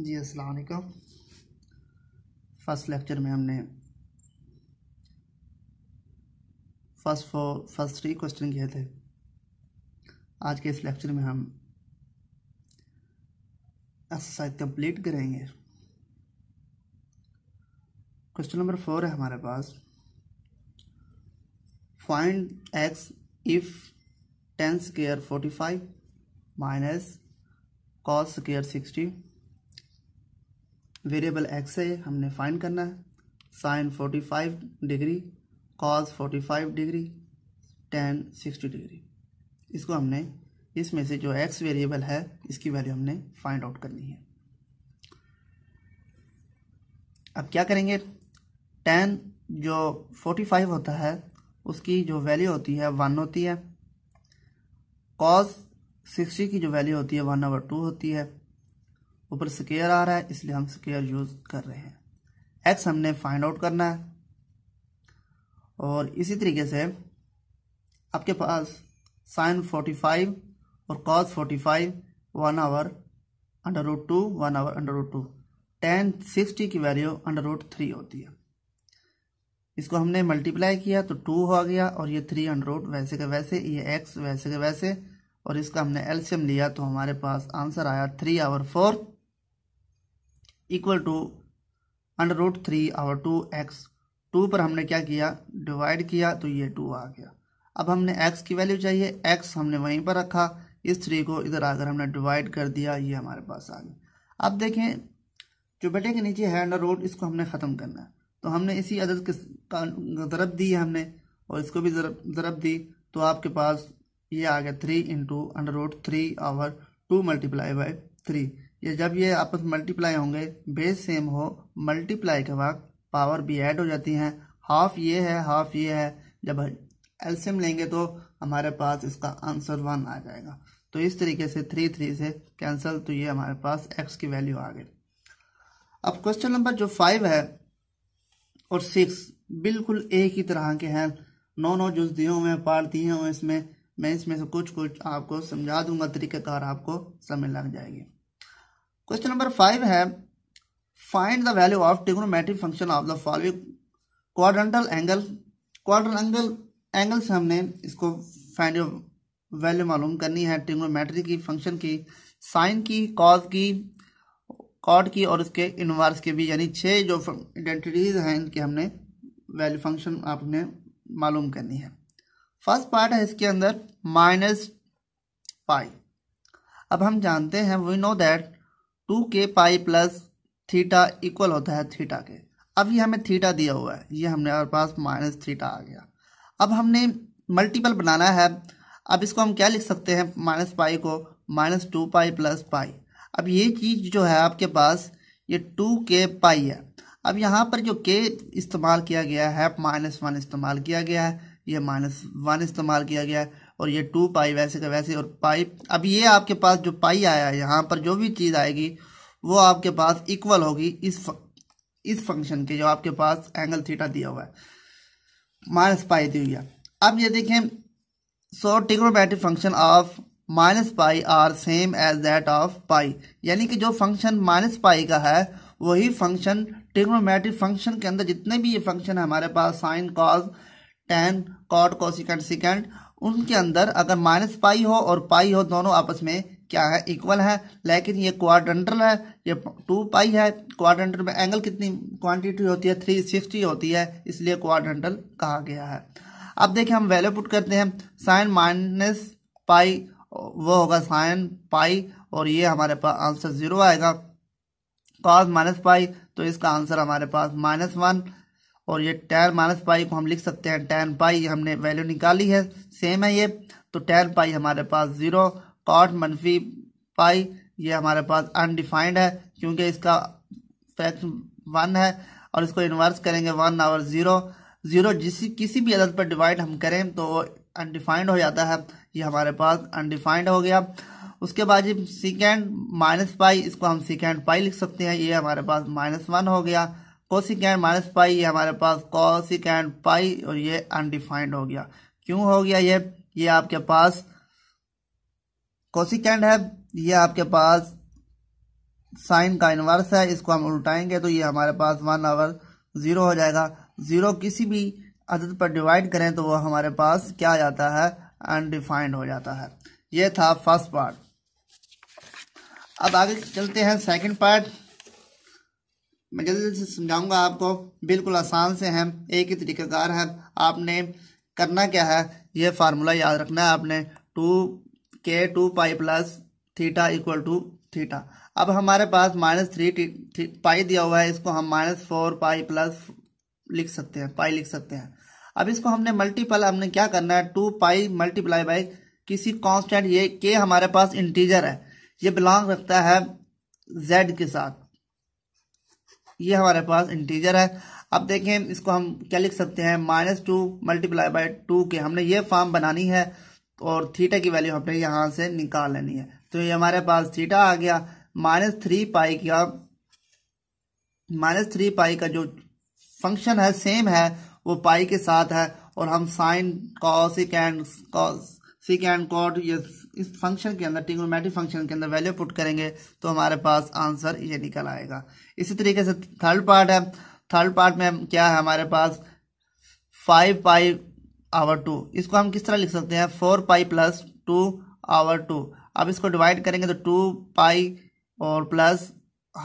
जी असलकम first lecture में हमने first four first three question किए थे आज के इस लेक्चर में हम एक्सरसाइज कंप्लीट करेंगे क्वेश्चन नंबर फोर है हमारे पास find x if tan square forty five minus cos square sixty variable x है हमने फाइंड करना है sine 45 degree cos 45 degree tan 60 degree इसको हमने इसमें से जो एक्स वेरिएबल है इसकी वैल्यू हमने फाइंड आउट करनी है अब क्या करेंगे टेन जो 45 होता है उसकी जो वैल्यू होती है वन होती है कॉस 60 की जो वैल्यू होती है वन ओवर टू होती है ऊपर स्केयर आ रहा है इसलिए हम स्केयर यूज कर रहे हैं एक्स हमने फाइंड आउट करना है और इसी तरीके से आपके पास साइन फोर्टी फाइव और cos forty five one over under root two one over under root two tan sixty की वैल्यू अंडर रोड थ्री होती है इसको हमने मल्टीप्लाई किया तो टू हो गया और ये थ्री अंडर रोड वैसे के वैसे ये एक्स वैसे के वैसे और इसका हमने एल्शियम लिया तो हमारे पास आंसर आया three over four equal to under root three और टू एक्स टू पर हमने क्या किया डिवाइड किया तो ये टू आ गया अब हमने एक्स की वैल्यू चाहिए एक्स हमने वहीं पर रखा इस थ्री को इधर आकर हमने डिवाइड कर दिया ये हमारे पास आ गया अब देखें जो बेटे के नीचे है अंडर रूट इसको हमने ख़त्म करना है तो हमने इसी अदद के ज़रब दी है हमने और इसको भी ज़रब दी तो आपके पास ये आ गया three into under root three over two multiply by three ये जब ये आपस में मल्टीप्लाई होंगे बेस सेम हो मल्टीप्लाई के वक्त पावर भी ऐड हो जाती हैं हाफ ये है हाफ ये है जब एलसीएम लेंगे तो हमारे पास इसका आंसर वन आ जाएगा तो इस तरीके से थ्री थ्री से कैंसिल तो ये हमारे पास एक्स की वैल्यू आ गई अब क्वेश्चन नंबर जो फाइव है और सिक्स बिल्कुल एक ही तरह के हैं नौ नौ जुज दिए हुए हैं पार्ट दिए हुए इसमें मैं इसमें से कुछ कुछ आपको समझा दूंगा तरीक़ेकार आपको समय लग जाएगी क्वेश्चन नंबर फाइव है find the value of trigonometric function of the following quadrantal angle quadrantal angle से हमने इसको फाइंड वैल्यू मालूम करनी है टिग्नोमेट्री की फंक्शन की साइन की कॉज की कॉड की और उसके इनवर्स के भी यानी छः जो आइडेंटिटीज हैं इनकी हमने वैल्यू फंक्शन आपने मालूम करनी है फर्स्ट पार्ट है इसके अंदर माइनस पाई अब हम जानते हैं वी नो दैट टू के पाई प्लस थीटा इक्वल होता है थीटा के अब ये हमें थीटा दिया हुआ है ये हमने हमारे पास माइनस थीटा आ गया अब हमने मल्टीपल बनाना है अब इसको हम क्या लिख सकते हैं माइनस पाई को minus two pi plus pi अब ये चीज़ जो है आपके पास ये टू के पाई है अब यहाँ पर जो के इस्तेमाल किया गया है माइनस वन इस्तेमाल किया गया है ये माइनस वन इस्तेमाल किया गया है और ये टू पाई वैसे का वैसे और पाई अब ये आपके पास जो पाई आया है यहाँ पर जो भी चीज़ आएगी वो आपके पास इक्वल होगी इस इस फंक्शन के जो आपके पास एंगल थीटा दिया हुआ है माइनस पाई दी हुई है अब ये देखें so trigonometric function of minus pi are same as that of pi यानी कि जो फंक्शन माइनस पाई का है वही फंक्शन ट्रिग्नोमेट्रिक फंक्शन के अंदर जितने भी ये फंक्शन है हमारे पास sine cos tan cot cosecant secant उनके अंदर अगर माइनस पाई हो और पाई हो दोनों आपस में क्या है इक्वल है लेकिन ये क्वाड्रेंटल है ये टू पाई है क्वाड्रेंटल में एंगल कितनी क्वांटिटी होती है थ्री सिक्सटी होती है इसलिए क्वाड्रेंटल कहा गया है अब देखिए हम वैल्यू पुट करते हैं साइन माइनस पाई वो होगा साइन पाई और ये हमारे पास आंसर जीरो आएगा कॉस माइनस पाई तो इसका आंसर हमारे पास माइनस वन और ये टेन माइनस पाई को हम लिख सकते हैं टेन पाई हमने वैल्यू निकाली है सेम है ये तो टेन पाई हमारे पास ज़ीरो कॉट मनफी पाई ये हमारे पास अनडिफाइंड है क्योंकि इसका फैक्ट वन है और इसको इन्वर्स करेंगे वन आवर ज़ीरो ज़ीरो जिस किसी भी अदद पर डिवाइड हम करें तो अनडिफाइंड हो जाता है ये हमारे पास अनडिफाइंड हो गया उसके बाद जी सिकेंड माइनस पाई इसको हम सिकेंड पाई लिख सकते हैं ये हमारे पास माइनस वन हो गया कोसिकैंड माइनस पाई ये हमारे पास कोसिकैंड पाई और ये अनडिफाइंड हो गया क्यों हो गया ये ये आपके पास कोसिकैंड है ये आपके पास साइन का इन्वर्स है इसको हम उल्टाएंगे तो ये हमारे पास वन आवर ज़ीरो हो जाएगा ज़ीरो किसी भी अदद पर डिवाइड करें तो वो हमारे पास क्या आ जाता है अनडिफाइंड हो जाता है ये था फर्स्ट पार्ट अब आगे चलते हैं सेकंड पार्ट मैं जल्दी जल्दी समझाऊंगा आपको बिल्कुल आसान से है एक ही तरीकाकार है आपने करना क्या है यह फार्मूला याद रखना है आपने टू के two pi plus theta equal to theta अब हमारे पास माइनस थ्री पाई दिया हुआ है इसको हम माइनस फोर पाई प्लस लिख सकते हैं पाई लिख सकते हैं अब इसको हमने मल्टीपल हमने क्या करना है टू पाई मल्टीप्लाई बाई किसी कांस्टेंट ये के हमारे पास इंटीजर है ये बिलोंग रखता है जेड के साथ ये हमारे पास इंटीजर है अब देखें इसको हम क्या लिख सकते हैं minus two multiply by two के हमने ये फॉर्म बनानी है और थीटा की वैल्यू हमने यहाँ से निकाल लेनी है तो ये हमारे पास थीटा आ गया माइनस थ्री पाई का माइनस थ्री पाई का जो फंक्शन है सेम है वो पाई के साथ है और हम sine cosec and cos sec and cot ये इस फंक्शन के अंदर टिग्नोमेटिक फंक्शन के अंदर वैल्यू पुट करेंगे तो हमारे पास आंसर ये निकल आएगा इसी तरीके से थर्ड पार्ट है थर्ड पार्ट में क्या है हमारे पास फाइव पाई आवर टू इसको हम किस तरह लिख सकते हैं four pi plus two over two अब इसको डिवाइड करेंगे तो टू पाई और प्लस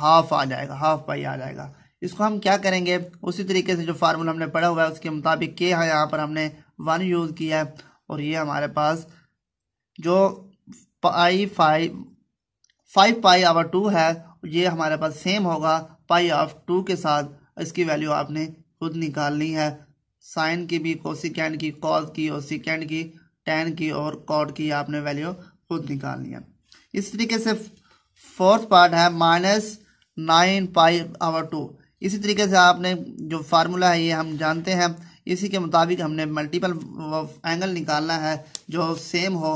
हाफ आ जाएगा हाफ पाई आ जाएगा इसको हम क्या करेंगे उसी तरीके से जो फार्मूला हमने पढ़ा हुआ है उसके मुताबिक के है यहाँ पर हमने वन यूज़ किया है और ये हमारे पास जो pi five five pi over two है ये हमारे पास सेम होगा पाई ऑफ टू के साथ इसकी वैल्यू आपने खुद निकालनी है साइन की भी कोसिकैन की कॉज की और सिकेंड की टेन की और कॉड की आपने वैल्यू खुद निकालनी है इस तरीके से फोर्थ पार्ट है minus nine pi over two इसी तरीके से आपने जो फार्मूला है ये हम जानते हैं इसी के मुताबिक हमने मल्टीपल एंगल निकालना है जो सेम हो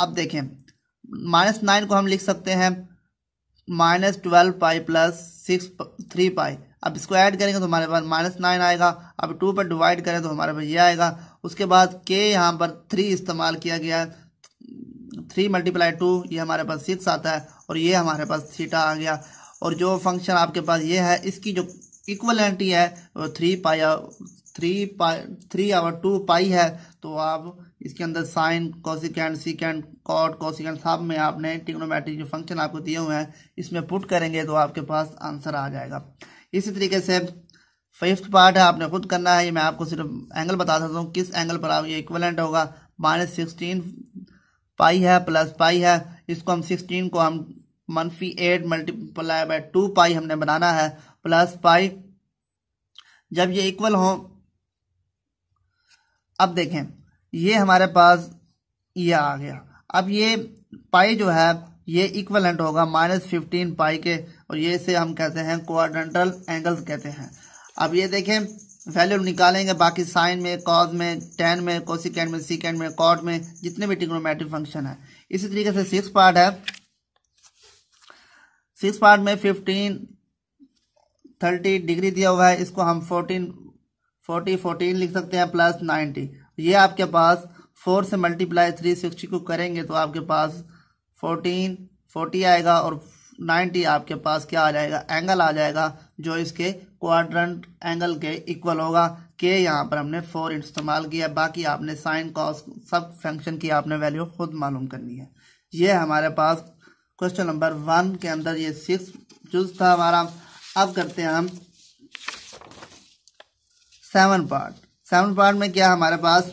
अब देखें माइनस नाइन को हम लिख सकते हैं minus twelve pi plus six three pi अब इसको ऐड करेंगे तो हमारे पास माइनस नाइन आएगा अब टू पर डिवाइड करें तो हमारे पास ये आएगा उसके बाद के यहाँ पर थ्री इस्तेमाल किया गया है थ्री मल्टीप्लाई टू ये हमारे पास सिक्स आता है और ये हमारे पास थीटा आ गया और जो फंक्शन आपके पास ये है इसकी जो इक्वलेंटी है वो three pi three pi three over two pi है तो आप इसके अंदर sine cosecant secant cot cosecant सब में आपने टिक्नोमेट्रिक जो फंक्शन आपको दिए हुए हैं इसमें पुट करेंगे तो आपके पास आंसर आ जाएगा इसी तरीके से फिफ्थ पार्ट है आपने खुद करना है ये मैं आपको सिर्फ एंगल बता सकता हूँ किस एंगल पर आप ये इक्वलेंट होगा माइनस सिक्सटीन पाई है प्लस पाई है इसको हम सिक्सटीन को हम मनफी eight multiply by two pi हमने बनाना है प्लस पाई जब ये इक्वल हो अब देखें ये हमारे पास ये आ गया अब ये पाई जो है ये इक्वलेंट होगा माइनस फिफ्टीन पाई के और ये से हम कहते हैं क्वाड्रेंटल एंगल्स कहते हैं अब ये देखें वैल्यू निकालेंगे बाकी साइन में कॉज में टेन में कोसिकेंड में सिकेंड में कॉट में जितने भी टिक्नोमेट्रिक फंक्शन है इसी तरीके से सिक्स पार्ट है सिक्स पार्ट में फिफ्टीन थर्टी डिग्री दिया हुआ है इसको हम फोर्टीन फोर्टी फोर्टीन लिख सकते हैं प्लस नाइन्टी ये आपके पास फोर से मल्टीप्लाई थ्री सिक्सटी को करेंगे तो आपके पास फोर्टीन फोर्टी आएगा और नाइन्टी आपके पास क्या आ जाएगा एंगल आ जाएगा जो इसके क्वाड्रेंट एंगल के इक्वल होगा के यहाँ पर हमने फोर इस्तेमाल किया बाकी आपने साइन कॉस सब फंक्शन की आपने वैल्यू खुद मालूम करनी है ये हमारे पास क्वेश्चन नंबर वन के अंदर ये सिक्स चूज था हमारा अब करते हैं हम सेवन पार्ट सेवन पॉइंट में क्या हमारे पास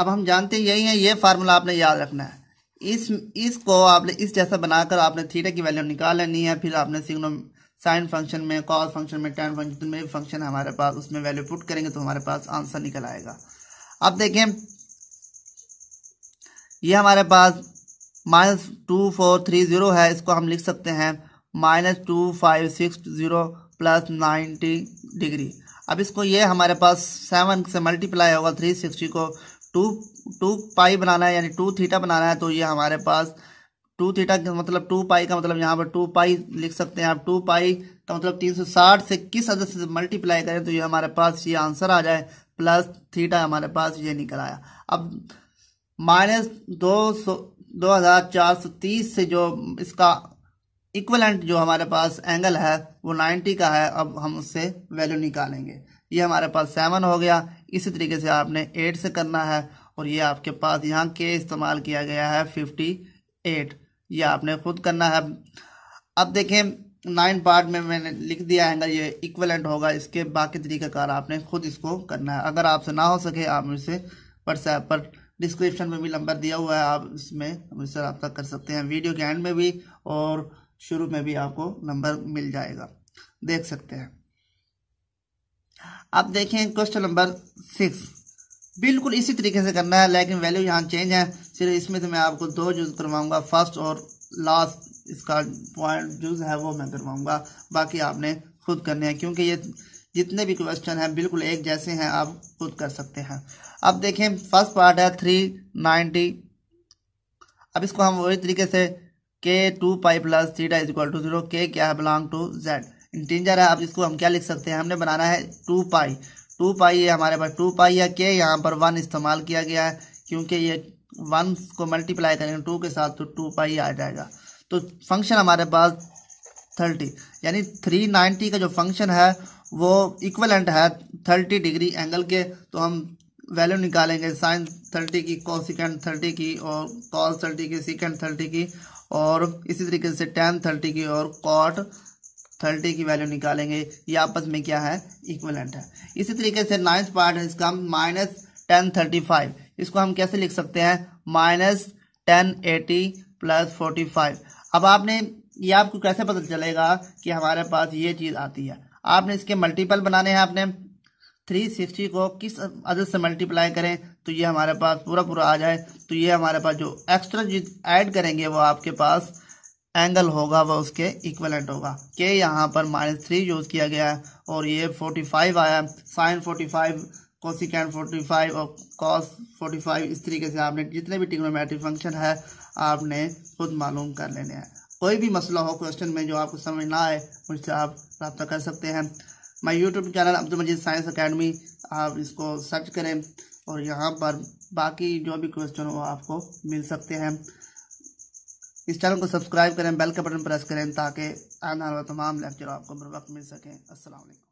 अब हम जानते यही हैं ये फार्मूला आपने याद रखना है इस इसको आपने इस जैसा बनाकर आपने थीटा की वैल्यू निकाल लेनी है फिर आपने सिग्नो साइन फंक्शन में कॉस फंक्शन में टेन फंक्शन में फंक्शन हमारे पास उसमें वैल्यू पुट करेंगे तो हमारे पास आंसर निकल आएगा अब देखें ये हमारे पास minus two four three zero है इसको हम लिख सकते हैं minus two five six zero plus ninety degree अब इसको ये हमारे पास सेवन से मल्टीप्लाई होगा थ्री सिक्सटी को टू टू पाई बनाना है यानी टू थीटा बनाना है तो ये हमारे पास टू थीटा मतलब टू पाई का मतलब यहाँ पर टू पाई लिख सकते हैं आप टू पाई का मतलब तीन सौ साठ से किस अदर से मल्टीप्लाई करें तो ये हमारे पास ये आंसर आ जाए प्लस थीटा हमारे पास ये निकल आया अब माइनस दो सौ दो हज़ार चार सौ तीस से जो इसका इक्वलेंट जो हमारे पास एंगल है वो 90 का है अब हम उससे वैल्यू निकालेंगे ये हमारे पास सेवन हो गया इसी तरीके से आपने एट से करना है और ये आपके पास यहाँ के इस्तेमाल किया गया है फिफ्टी एट ये आपने खुद करना है अब देखें नाइन पार्ट में मैंने लिख दिया एंगल ये इक्वलेंट होगा इसके बाकी तरीकाकार आपने खुद इसको करना है अगर आपसे ना हो सके आप मुझसे व्हाट्सएप पर डिस्क्रिप्शन में भी नंबर दिया हुआ है आप इसमें मुझसे रब्ता कर सकते हैं वीडियो के एंड में भी और शुरू में भी आपको नंबर मिल जाएगा देख सकते हैं अब देखें क्वेश्चन नंबर सिक्स बिल्कुल इसी तरीके से करना है लेकिन वैल्यू यहाँ चेंज है सिर्फ इसमें तो मैं आपको दो यूज़ करवाऊंगा फर्स्ट और लास्ट इसका पॉइंट यूज़ है वो मैं करवाऊँगा बाकी आपने खुद करने हैं क्योंकि ये जितने भी क्वेश्चन हैं बिल्कुल एक जैसे हैं आप खुद कर सकते हैं अब देखें फर्स्ट पार्ट है थ्री नाइन्टी अब इसको हम वही तरीके से के two pi plus theta is equal to zero के क्या है बिलोंग टू जेड इंटीजर है अब इसको हम क्या लिख सकते हैं हमने बनाना है टू पाई टू पाई है हमारे पास टू पाई या के यहाँ पर वन इस्तेमाल किया गया है क्योंकि ये वन को मल्टीप्लाई करेंगे टू के साथ तो टू पाई आ जाएगा तो फंक्शन हमारे पास थर्टी यानी थ्री नाइन्टी का जो फंक्शन है वो इक्वलेंट है थर्टी डिग्री एंगल के तो हम वैल्यू निकालेंगे साइन थर्टी की कॉसिकेंड थर्टी की और कॉस थर्टी की सिकेंड थर्टी की और इसी तरीके से टेन थर्टी की और कॉट थर्टी की वैल्यू निकालेंगे ये आपस में क्या है इक्वलेंट है इसी तरीके से नाइन्थ पार्ट है इसका हम माइनस टेन थर्टी फाइव इसको हम कैसे लिख सकते हैं minus ten eighty plus forty five अब आपने ये आपको कैसे पता चलेगा कि हमारे पास ये चीज़ आती है आपने इसके मल्टीपल बनाने हैं आपने थ्री सिक्सटी को किस अदर से मल्टीप्लाई करें तो ये हमारे पास पूरा पूरा आ जाए तो ये हमारे पास जो एक्स्ट्रा चीज ऐड करेंगे वो आपके पास एंगल होगा वह उसके इक्वलेंट होगा के यहाँ पर माइनस थ्री यूज़ किया गया है और ये फोर्टी फाइव आया sine forty five cosecant forty five और कॉस फोर्टी फाइव इस तरीके से आपने जितने भी टिक्नोमेट्रिक फंक्शन है आपने खुद मालूम कर लेने हैं कोई भी मसला हो क्वेश्चन में जो आपको समझ ना आए मुझसे आप रब्ता कर सकते हैं my YouTube channel Abdul Majid science academy आप इसको सर्च करें और यहाँ पर बाकी जो भी क्वेश्चन हो आपको मिल सकते हैं इस चैनल को सब्सक्राइब करें बेल का बटन प्रेस करें ताकि आने वाला तमाम लेक्चर आपको बर वक्त मिल सकें असल